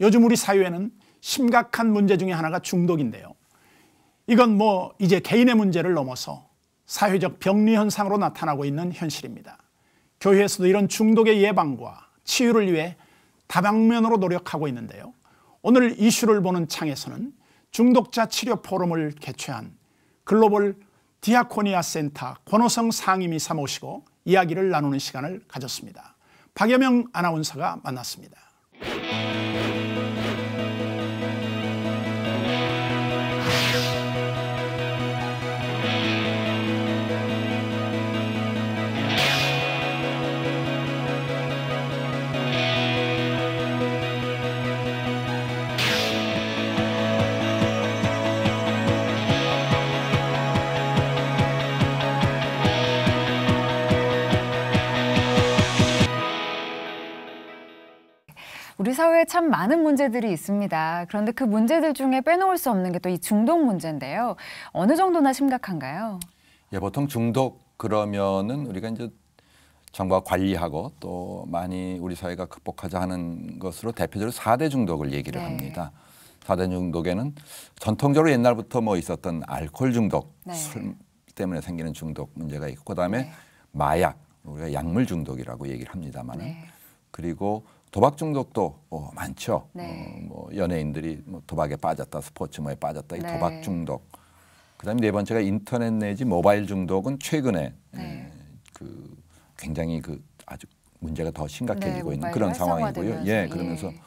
요즘 우리 사회에는 심각한 문제 중에 하나가 중독인데요. 이건 뭐 이제 개인의 문제를 넘어서 사회적 병리 현상으로 나타나고 있는 현실입니다. 교회에서도 이런 중독의 예방과 치유를 위해 다방면으로 노력하고 있는데요. 오늘 이슈를 보는 창에서는 중독자 치료 포럼을 개최한 글로벌 디아코니아 센터 권호성 상임이 사모시고 이야기를 나누는 시간을 가졌습니다. 박여명 아나운서가 만났습니다. 사회에 참 많은 문제들이 있습니다. 그런데 그 문제들 중에 빼놓을 수 없는 게 또 이 중독 문제인데요. 어느 정도나 심각한가요? 예, 보통 중독 그러면은 우리가 이제 정부가 관리하고 또 많이 우리 사회가 극복하자 하는 것으로 대표적으로 사대 중독을 얘기를 네. 합니다. 사대 중독에는 전통적으로 옛날부터 뭐 있었던 알코올 중독, 네. 술 때문에 생기는 중독 문제가 있고 그다음에 네. 마약, 우리가 약물 중독이라고 얘기를 합니다만은 네. 그리고 도박 중독도 뭐 많죠. 네. 어, 뭐 연예인들이 뭐 도박에 빠졌다, 스포츠머에 빠졌다, 이 네. 도박 중독. 그다음에 네 번째가 인터넷 내지 모바일 중독은 최근에 네. 예, 그 굉장히 그 아주 문제가 더 심각해지고 네, 있는 그런 상황이고요. 예, 예, 그러면서 예.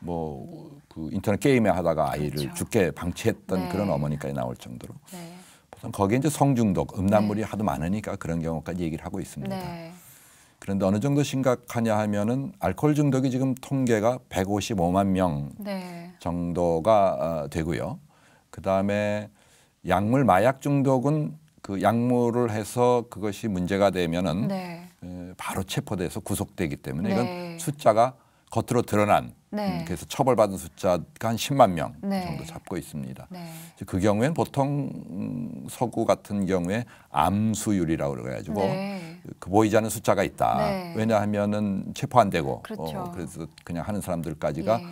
뭐 뭐그 인터넷 게임에 하다가 아이를 그렇죠. 죽게 방치했던 네. 그런 어머니까지 나올 정도로 네. 보통 거기에 이제 성중독, 음란물이 하도 많으니까 그런 경우까지 얘기를 하고 있습니다. 그런데 어느 정도 심각하냐 하면은 알코올 중독이 지금 통계가 155만 명 네. 정도가 어, 되고요. 그 다음에 약물 마약 중독은 그 약물을 해서 그것이 문제가 되면은 네. 바로 체포돼서 구속되기 때문에 이건 네. 숫자가 겉으로 드러난 네. 음, 그래서 처벌받은 숫자가 한 10만 명 네. 정도 잡고 있습니다. 네. 그 경우에는 보통 서구 같은 경우에 암수율이라고 그래가지고 네. 그 보이지 않는 숫자가 있다. 네. 왜냐하면은 체포 안 되고 어, 그렇죠. 어, 그래서 그냥 하는 사람들까지가 예.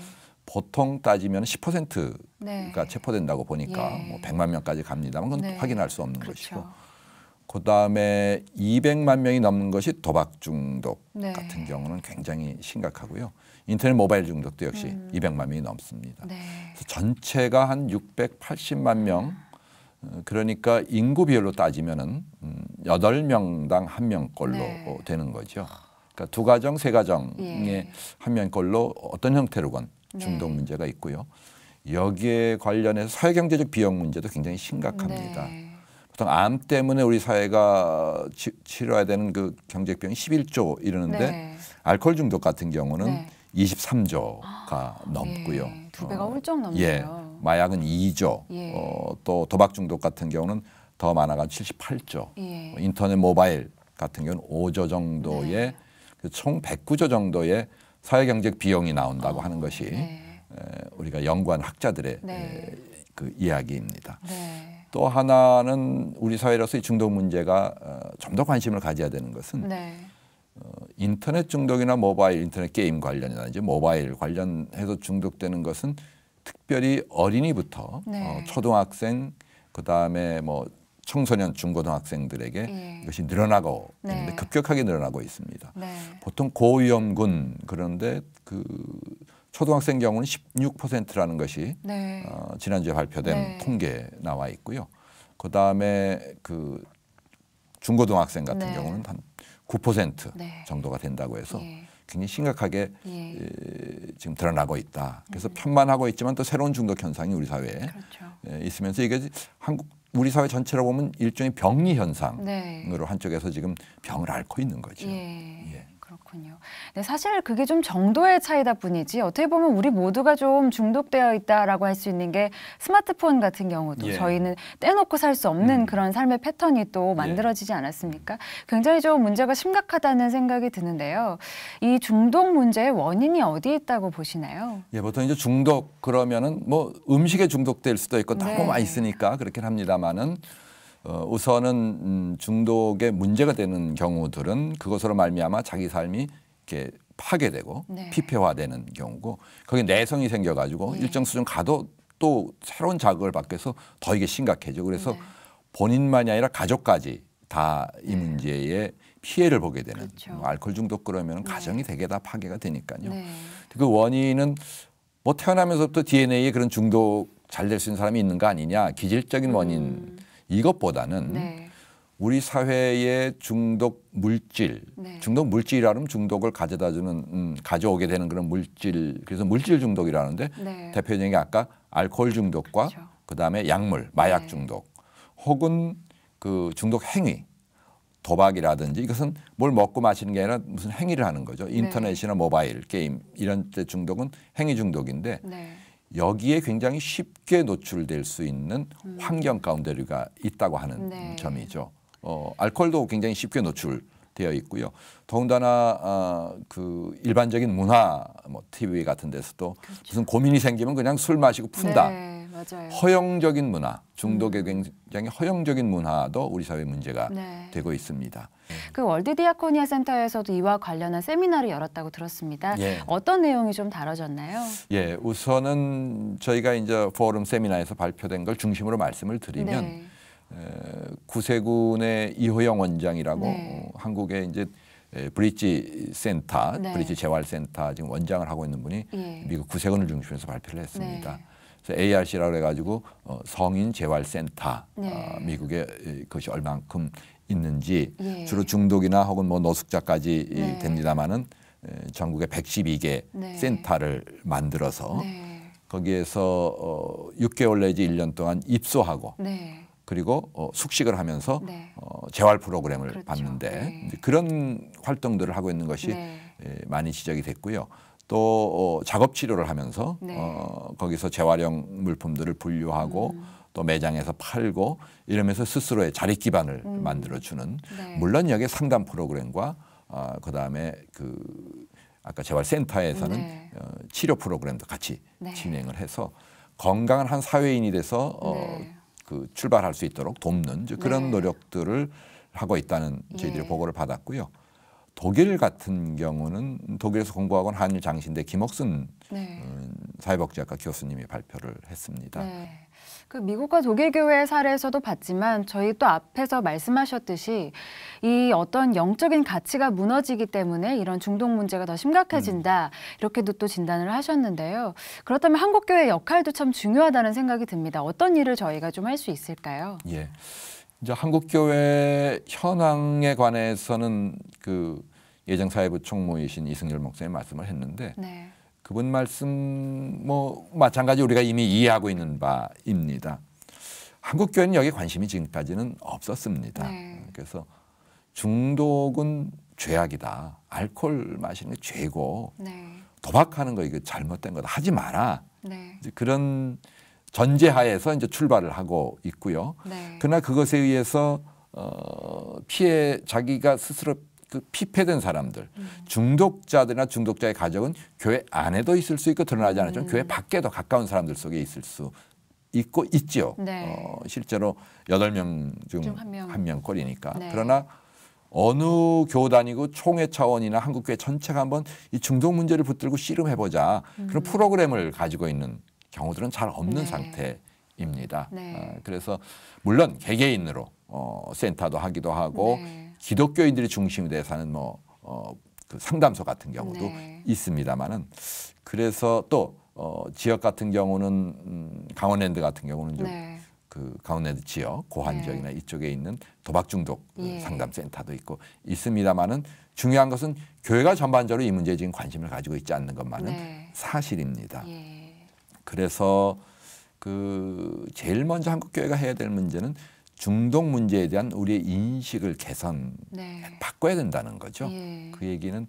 보통 따지면 10%가 체포된다고 보니까 예. 뭐 100만 명까지 갑니다만 그건 확인할 수 없는 그렇죠. 것이고 그다음에 200만 명이 넘는 것이 도박 중독 네. 같은 경우는 굉장히 심각하고요. 인터넷 모바일 중독도 역시 음. 200만 명이 넘습니다. 네. 그래서 전체가 한 680만 명 어, 그러니까 인구 비율로 따지면은 8명당 음, 1명꼴로 네. 어, 되는 거죠. 그러니까 두 가정, 세 가정에 예. 한 명꼴로 어떤 형태로건 네. 중독 문제가 있고요. 여기에 관련해서 사회경제적 비용 문제도 굉장히 심각합니다. 네. 보통 암 때문에 우리 사회가 치, 치료해야 되는 그 경제병이 11조 이러는데 네. 알코올 중독 같은 경우는 네. 23조가 아, 예. 넘고요. 예, 두 배가 훌쩍 어, 넘네요. 예, 마약은 2조, 예. 어, 또 도박 중독 같은 경우는 더 많아가 78조, 예. 어, 인터넷 모바일 같은 경우는 5조 정도의 네. 그 총 109조 정도의 사회경제 비용이 나온다고 아, 하는 것이 네. 에, 우리가 연구한 학자들의 네. 에, 그 이야기입니다. 네. 또 하나는 우리 사회로서 의 중독 문제가 어, 좀더 관심을 가져야 되는 것은 네. 어, 인터넷 중독이나 모바일 인터넷 게임 관련이나든지 모바일 관련해서 중독되는 것은 특별히 어린이부터 어, 네. 어, 초등학생 그다음에 뭐 청소년 중고등학생들에게 예. 이것이 늘어나고 네. 있는데 급격하게 늘어나고 있습니다. 네. 보통 고위험군 그런데 그 초등학생 경우는 16%라는 것이 네. 어, 지난주에 발표된 네. 통계 나와 있고요. 그다음에 그 중고등학생 같은 네. 경우는 한9% 네. 정도가 된다고 해서 예. 굉장히 심각하게 예. 에, 예, 지금 드러나고 있다. 그래서 음. 네. 평만하고 있지만 또 새로운 중독 현상이 우리 사회에 그렇죠. 에, 예, 있으면서 이게 한국 우리 사회 전체로 보면 일종의 병리 현상으로 네. 한쪽에서 지금 병을 앓고 있는 거죠. 예. 예. 그렇군요. 네, 사실 그게 좀 정도의 차이다 뿐이지 어떻게 보면 우리 모두가 좀 중독되어 있다라고 할 수 있는 게 스마트폰 같은 경우도 예. 저희는 떼놓고 살 수 없는 음. 그런 삶의 패턴이 또 예. 만들어지지 않았습니까? 굉장히 좀 문제가 심각하다는 생각이 드는데요. 이 중독 문제의 원인이 어디 있다고 보시나요? 예, 보통 이제 중독 그러면은 뭐 음식에 중독될 수도 있고 너무 네. 많이 쓰니까 그렇긴 합니다만은 어, 우선은 음, 중독에 문제가 되는 경우들은 그것으로 말미암아 자기 삶이 이렇게 파괴되고 네. 피폐화되는 경우고 거기 에 내성이 생겨가지고 네. 일정 수준 가도 또 새로운 자극을 받게 해서 더 이게 심각해져 그래서 네. 본인만이 아니라 가족까지 다이 네. 문제에 피해를 보게 되는 그렇죠. 뭐 알코올 중독 그러면 네. 가정이 되게 다 파괴가 되니까요. 네. 그 원인은 뭐 태어나면서부터 DNA에 그런 중독 잘 될 수 있는 사람이 있는 거 아니냐 기질적인 음. 원인 음. 이것보다는 네. 우리 사회의 중독 물질, 네. 중독 물질이라면 중독을 가져다주는 음, 가져오게 되는 그런 물질, 그래서 물질 중독이라는데 네. 대표적인 게 아까 알코올 중독과 그렇죠. 그다음에 약물, 마약 네. 중독, 혹은 그 중독 행위, 도박이라든지 이것은 뭘 먹고 마시는 게 아니라 무슨 행위를 하는 거죠. 네. 인터넷이나 모바일 게임 이런 때 중독은 행위 중독인데 네. 여기에 굉장히 쉽게 노출될 수 있는 음. 환경 가운데 우가 있다고 하는 네. 점이죠. 어, 알코올도 굉장히 쉽게 노출되어 있고요. 더군다나 어, 그 일반적인 문화, 뭐 TV 같은 데서도 그렇죠. 무슨 고민이 생기면 그냥 술 마시고 푼다. 네. 맞아요. 허용적인 문화, 중독에 음. 굉장히 허용적인 문화도 우리 사회 문제가 네. 되고 있습니다. 그 월드 디아코니아 센터에서도 이와 관련한 세미나를 열었다고 들었습니다. 예. 어떤 내용이 좀 다뤄졌나요? 예, 우선은 저희가 이제 포럼 세미나에서 발표된 걸 중심으로 말씀을 드리면 네. 구세군의 이호영 원장이라고 네. 어, 한국의 이제 브릿지 센터, 네. 브릿지 재활센터 지금 원장을 하고 있는 분이 예. 미국 구세군을 중심에서 발표를 했습니다. 네. ARC라고 해가지고 어, 성인 재활센터 네. 어, 미국에그 것이 얼만큼 있는지 예. 주로 중독이나 혹은 뭐 노숙자까지 네. 됩니다마는 전국에 112개 네. 센터를 만들어서 네. 거기에서 어, 6개월 내지 1년 동안 입소하고 네. 그리고 어, 숙식을 하면서 네. 어, 재활 프로그램을 그렇죠. 받는데 네. 그런 활동들을 하고 있는 것이 네. 에, 예, 많이 지적이 됐고요. 또 어, 작업 치료를 하면서 네. 어, 거기서 재활용 물품들을 분류하고 음. 또 매장에서 팔고 이러면서 스스로의 자립 기반을 음. 만들어주는 네. 물론 여기 상담 프로그램과 어, 그다음에 그 아까 재활센터에서는 네. 어, 치료 프로그램도 같이 네. 진행을 해서 건강한 한 사회인이 돼서 어, 네. 그 출발할 수 있도록 돕는 그런 네. 노력들을 하고 있다는 저희들이 예. 보고를 받았고요. 독일 같은 경우는 독일에서 공부하고는 한일 장신대 김옥순 네. 음, 사회복지학과 교수님이 발표를 했습니다. 네. 그 미국과 독일 교회의 사례에서도 봤지만 저희 또 앞에서 말씀하셨듯이 이 어떤 영적인 가치가 무너지기 때문에 이런 중독 문제가 더 심각해진다 음. 이렇게도 또 진단을 하셨는데요. 그렇다면 한국 교회의 역할도 참 중요하다는 생각이 듭니다. 어떤 일을 저희가 좀 할 수 있을까요? 예. 이제 한국교회 현황에 관해서는 그 예정사회부 총무이신 이승열 목사님 말씀을 했는데 네. 그분 말씀 뭐 마찬가지 우리가 이미 이해하고 있는 바입니다. 한국교회는 여기 에 관심이 지금까지는 없었습니다. 네. 그래서 중독은 죄악이다. 알코올 마시는 게 죄고 네. 도박하는 거 이거 잘못된 거다. 하지 마라. 네. 이제 그런 전제하에서 이제 출발을 하고 있고요. 네. 그러나 그것에 의해서 어, 피해 자기가 스스로 그 피폐된 사람들, 음. 중독자들이나 중독자의 가족은 교회 안에도 있을 수 있고 드러나지 않았지만 음. 교회 밖에도 가까운 사람들 속에 있을 수 있고 있죠 네. 어, 실제로 여덟 명 중 한 명꼴이니까. 네. 그러나 어느 교단이고 총회 차원이나 한국교회 전체가 한번 이 중독 문제를 붙들고 씨름해보자 음. 그런 프로그램을 가지고 있는 경우들은 잘 없는 네. 상태입니다. 네. 어, 그래서 물론 개개인으로 어, 센터도 하기도 하고 네. 기독교인들이 중심이 돼서 하는 뭐 어, 그 상담소 같은 경우도 네. 있습니다만은 그래서 또 어, 지역 같은 경우는 음, 강원랜드 같은 경우는 좀그 네. 강원랜드 지역 고한 네. 지역이나 이쪽에 있는 도박 중독 그 예. 상담센터도 있고 있습니다만은 중요한 것은 교회가 전반적으로 이 문제에 지금 관심을 가지고 있지 않는 것만은 네. 사실입니다. 예. 그래서 그 제일 먼저 한국 교회가 해야 될 문제는 중독 문제에 대한 우리의 인식을 개선 네. 바꿔야 된다는 거죠. 예. 그 얘기는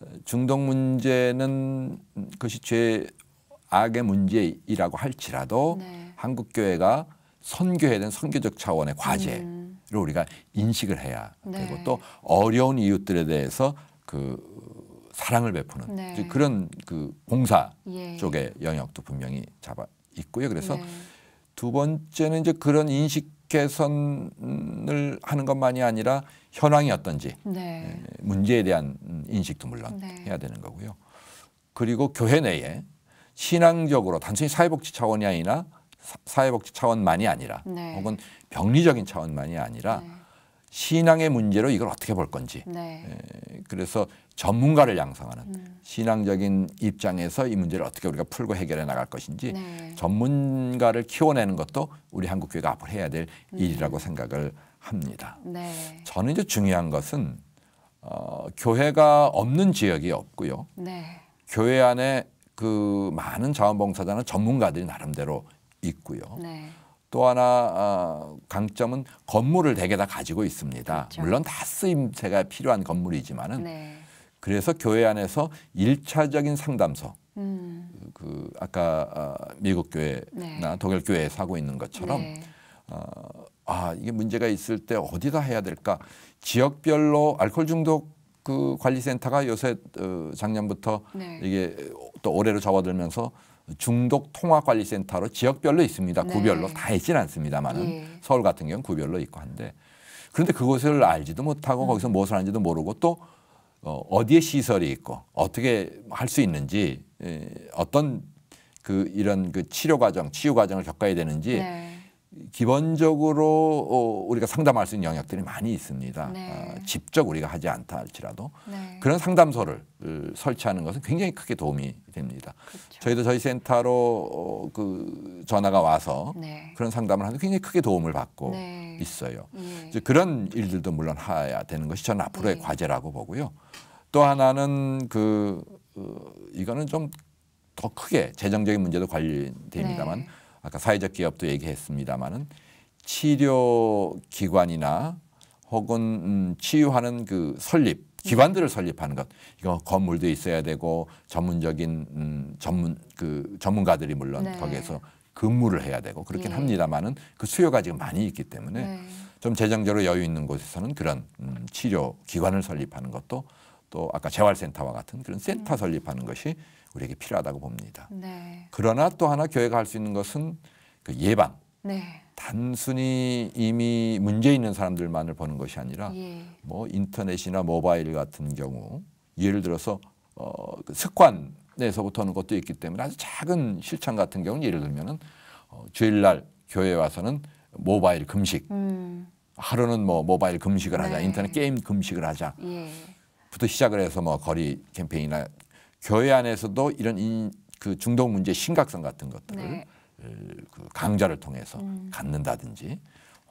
어, 중독 문제는 그것이 죄 악의 문제이라고 할지라도 네. 한국 교회가 선교해야 되는 선교적 차원의 과제를 음. 우리가 인식을 해야 네. 되고 또 어려운 이웃들에 대해서 그 사랑을 베푸는 네. 그런 그 봉사 예. 쪽의 영역도 분명히 잡아 있고요. 그래서 네. 두 번째는 이제 그런 인식 개선을 하는 것만이 아니라 현황이 어떤지 네. 예, 문제에 대한 인식도 물론 네. 해야 되는 거고요. 그리고 교회 내에 신앙적으로 단순히 사회복지 차원이 아니라 사회복지 차원만이 아니라 네. 혹은 병리적인 차원만이 아니라 네. 신앙의 문제로 이걸 어떻게 볼 건지 네. 에, 예, 그래서 전문가를 양성하는 음. 신앙적인 입장에서 이 문제를 어떻게 우리가 풀고 해결해 나갈 것인지 네. 전문가를 키워내는 것도 우리 한국 교회가 앞으로 해야 될 음. 일이라고 생각을 합니다. 네. 저는 이제 중요한 것은 어, 교회가 없는 지역이 없고요. 네. 교회 안에 그 많은 자원봉사자는 전문가들이 나름대로 있고요. 네. 또 하나 어, 강점은 건물을 대개 다 가지고 있습니다. 그렇죠. 물론 다 쓰임새가 필요한 건물이지만은 네. 그래서 교회 안에서 1차적인 상담소 음. 그 아까 어, 미국 교회나 네. 독일 교회에서 하고 있는 것처럼 네. 어, 아 이게 문제가 있을 때 어디다 해야 될까 지역별로 알코올 중독 그 관리센터가 요새 어, 작년부터 네. 이게 또 올해로 접어들면서 중독 통합관리센터로 지역별로 있습니다. 네. 구별로 다있진 않습니다만은 예. 서울 같은 경우는 구별로 있고 한데 그런데 그곳을 알지도 못하고 음. 거기서 무엇을 하는지도 모르고 또 어, 어디에 시설이 있고 어떻게 할 수 있는지 에, 예, 어떤 그 이런 그 치료 과정, 치유 과정을 겪어야 되는지 네. 기본적으로 어, 우리가 상담할 수 있는 영역들이 많이 있습니다. 네. 아, 직접 우리가 하지 않다 할지라도 네. 그런 상담소를 어, 설치하는 것은 굉장히 크게 도움이 됩니다. 그렇 저희도 저희 센터로 어, 그 전화가 와서 네. 그런 상담을 하는 굉장히 크게 도움을 받고 네. 있어요. 예. 이제 그런 일들도 물론 해야 되는 것이 저는 앞으로의 네. 과제라고 보고요. 또 하나는 그 이거는 좀 더 크게 재정적인 문제도 관련됩니다만. 네. 아까 사회적 기업도 얘기했습니다마는 치료 기관이나 혹은 음, 치유하는 그 설립 기관들을 설립하는 것 이거 건물도 있어야 되고 전문적인 음, 전문 그 전문가들이 물론 네. 거기에서 근무를 해야 되고 그렇긴 예. 합니다만은 그 수요가 지금 많이 있기 때문에 네. 좀 재정적으로 여유 있는 곳에서는 그런 음, 치료 기관을 설립하는 것도 또 아까 재활센터와 같은 그런 센터 음. 설립하는 것이 우리에게 필요하다고 봅니다. 네. 그러나 또 하나 교회가 할 수 있는 것은 그 예방. 네. 단순히 이미 문제 있는 사람들만을 보는 것이 아니라 예. 뭐 인터넷이나 모바일 같은 경우 예를 들어서 어, 그 습관에서부터 오는 것도 있기 때문에 아주 작은 실천 같은 경우는 예를 들면은 어, 주일날 교회에 와서는 모바일 금식 음. 하루는 뭐 모바일 금식을 하자 네. 인터넷 게임 금식을 하자 예. 부터 시작을 해서 뭐 거리 캠페인이나 교회 안에서도 이런 인, 그 중독 문제 심각성 같은 것들을 네. 그 강좌를 통해서 음. 갖는다든지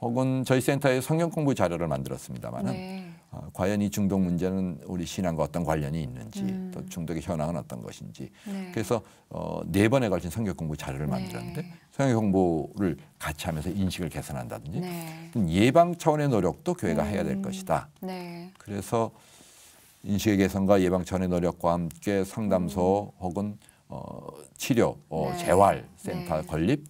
혹은 저희 센터에 성경 공부 자료를 만들었습니다만은 네. 어, 과연 이 중독 문제는 우리 신앙과 어떤 관련이 있는지 음. 또 중독의 현황은 어떤 것인지 네. 그래서 어, 네 번에 걸친 성경 공부 자료를 네. 만들었는데 성경 공부를 같이 하면서 인식을 개선한다든지 네. 예방 차원의 노력도 교회가 해야 될 음. 것이다. 네. 그래서 인식의 개선과 예방 전의 노력과 함께 상담소 음. 혹은 어, 치료, 어, 네. 재활센터 네. 건립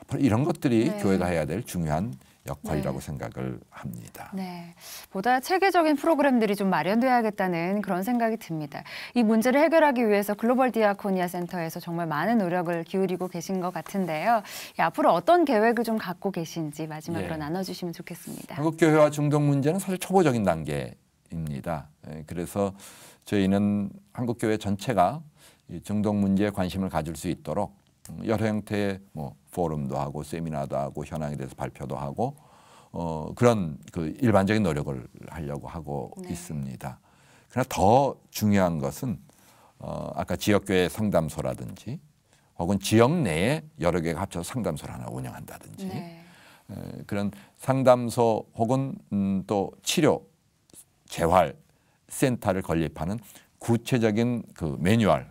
앞으로 이런 것들이 네. 교회가 해야 될 중요한 역할이라고 네. 생각을 합니다. 네, 보다 체계적인 프로그램들이 좀 마련돼야겠다는 그런 생각이 듭니다. 이 문제를 해결하기 위해서 글로벌 디아코니아 센터에서 정말 많은 노력을 기울이고 계신 것 같은데요. 앞으로 어떤 계획을 좀 갖고 계신지 마지막으로 네. 나눠주시면 좋겠습니다. 한국 교회와 중동 문제는 사실 초보적인 단계. 입니다. 예, 그래서 저희는 한국교회 전체가 중동 문제에 관심을 가질 수 있도록 음, 여러 형태의 뭐 포럼도 하고 세미나도 하고 현황에 대해서 발표도 하고 어, 그런 그 일반적인 노력을 하려고 하고 네. 있습니다. 그러나 더 중요한 것은 어, 아까 지역교회 상담소라든지 혹은 지역 내에 여러 개가 합쳐서 상담소를 하나 운영한다든지 네. 그런 상담소 혹은 음, 또 치료 재활 센터를 건립하는 구체적인 그 매뉴얼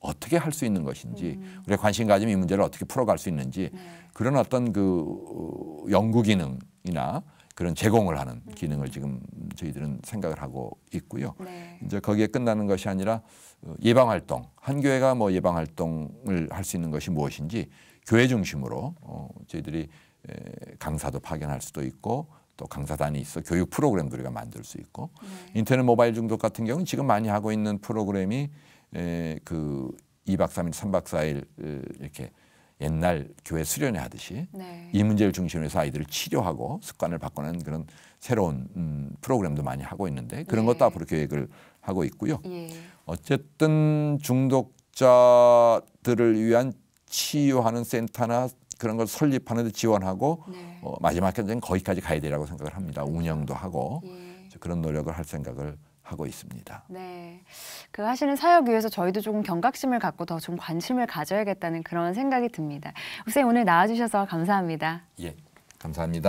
어떻게 할 수 있는 것인지 음. 우리가 관심 가지면 이 문제를 어떻게 풀어갈 수 있는지 네. 그런 어떤 그 어, 연구 기능이나 그런 제공을 하는 음. 기능을 지금 저희들은 생각을 하고 있고요. 네. 이제 거기에 끝나는 것이 아니라 어, 예방 활동, 한 교회가 뭐 예방 활동을 할 수 있는 것이 무엇인지 교회 중심으로 어 저희들이 강사도 파견할 수도 있고 또 강사단이 있어 교육 프로그램도 우리가 만들 수 있고 네. 인터넷 모바일 중독 같은 경우는 지금 많이 하고 있는 프로그램이 에, 그 2박 3일, 3박 4일 이렇게 옛날 교회 수련회 하듯이 네. 이 문제를 중심으로 해서 아이들을 치료하고 습관을 바꾸는 그런 새로운 음, 프로그램도 많이 하고 있는데 그런 것도 네. 앞으로 계획을 하고 있고요. 예. 어쨌든 중독자들을 위한 치유하는 센터나 그런 걸 설립하는 데 지원하고 네. 어, 마지막에는 거기까지 가야 되라고 생각을 합니다. 네. 운영도 하고 예. 그런 노력을 할 생각을 하고 있습니다. 네. 그 하시는 사역 위에서 저희도 조금 경각심을 갖고 더 좀 관심을 가져야겠다는 그런 생각이 듭니다. 선생님 오늘 나와주셔서 감사합니다. 예, 감사합니다.